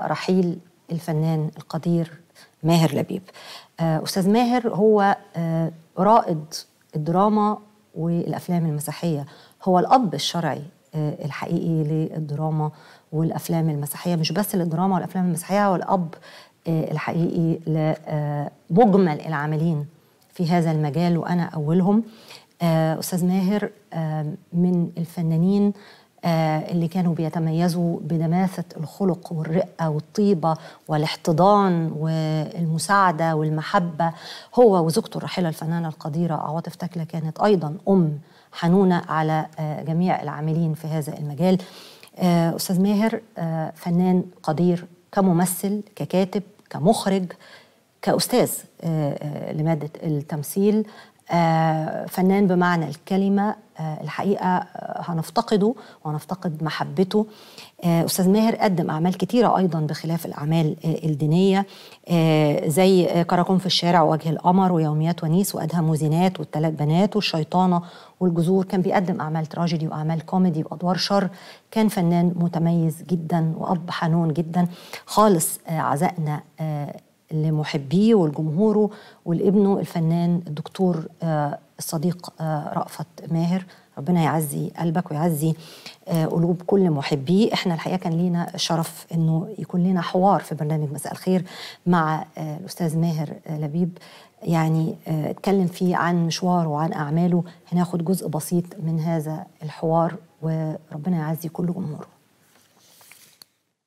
رحيل الفنان القدير ماهر لبيب آه، أستاذ ماهر هو آه، رائد الدراما والأفلام المسيحية هو الأب الشرعي آه، الحقيقي للدراما والأفلام المسيحية مش بس للدراما والأفلام المسيحية هو الأب الحقيقي لمجمل العاملين في هذا المجال وأنا أولهم أستاذ ماهر من الفنانين آه، اللي كانوا بيتميزوا بدماثة الخلق والرقة والطيبة والاحتضان والمساعدة والمحبة هو وزوجته الراحلة الفنانة القديرة عواطف تكلة كانت أيضا أم حنونة على آه، جميع العاملين في هذا المجال آه، أستاذ ماهر فنان قدير كممثل ككاتب كمخرج كأستاذ لمادة التمثيل آه، فنان بمعنى الكلمة آه، الحقيقة آه، هنفتقده وهنفتقد محبته أستاذ ماهر قدم أعمال كتيرة أيضا بخلاف الأعمال الدينية زي كراكون في الشارع ووجه القمر ويوميات ونيس وأدهم وزينات والثلاث بنات والشيطانة والجذور كان بيقدم أعمال تراجيدي وأعمال كوميدي وأدوار شر كان فنان متميز جدا وأب حنون جدا خالص عزائنا لمحبيه ولجمهوره ولابنه الفنان الدكتور آه، الصديق آه، رأفت ماهر ربنا يعزي قلبك ويعزي آه، قلوب كل محبيه احنا الحقيقه كان لينا شرف انه يكون لنا حوار في برنامج مساء الخير مع الاستاذ ماهر لبيب يعني اتكلم فيه عن مشواره وعن اعماله هناخد جزء بسيط من هذا الحوار وربنا يعزي كل جمهوره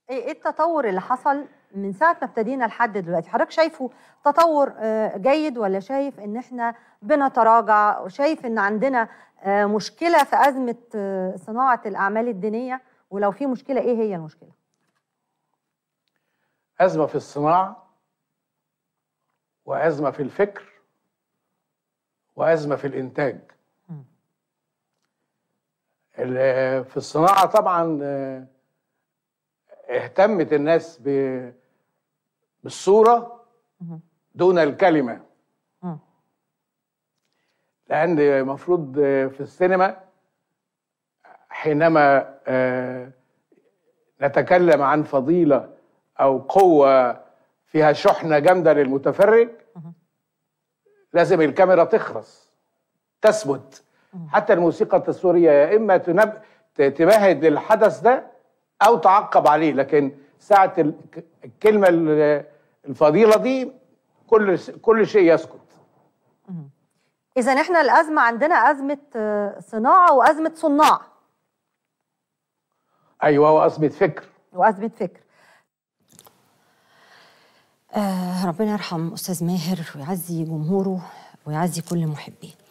ايه, إيه التطور اللي حصل من ساعه ما ابتدينا لحد دلوقتي حضرتك شايفه تطور آه، جيد ولا شايف ان احنا بنتراجع وشايف ان عندنا آه، مشكله في ازمه آه، صناعه الاعمال الدينيه ولو في مشكله ايه هي المشكله ازمه في الصناعه وازمه في الفكر وازمه في الانتاج في الصناعه طبعا اهتمت الناس ب بالصورة دون الكلمة لأن المفروض في السينما حينما آه، نتكلم عن فضيلة أو قوة فيها شحنة جامدة للمتفرج لازم الكاميرا تخرس تثبت حتى الموسيقى التصويرية يا إما تنب... تمهد للحدث ده أو تعقب عليه لكن ساعة الكلمة اللي الفضيله دي كل كل شيء يسكت اذا احنا الازمه عندنا ازمه آه، صناعه وازمه صناع ايوه وازمه فكر وازمه فكر آه ربنا يرحم استاذ ماهر ويعزي جمهوره ويعزي كل محبيه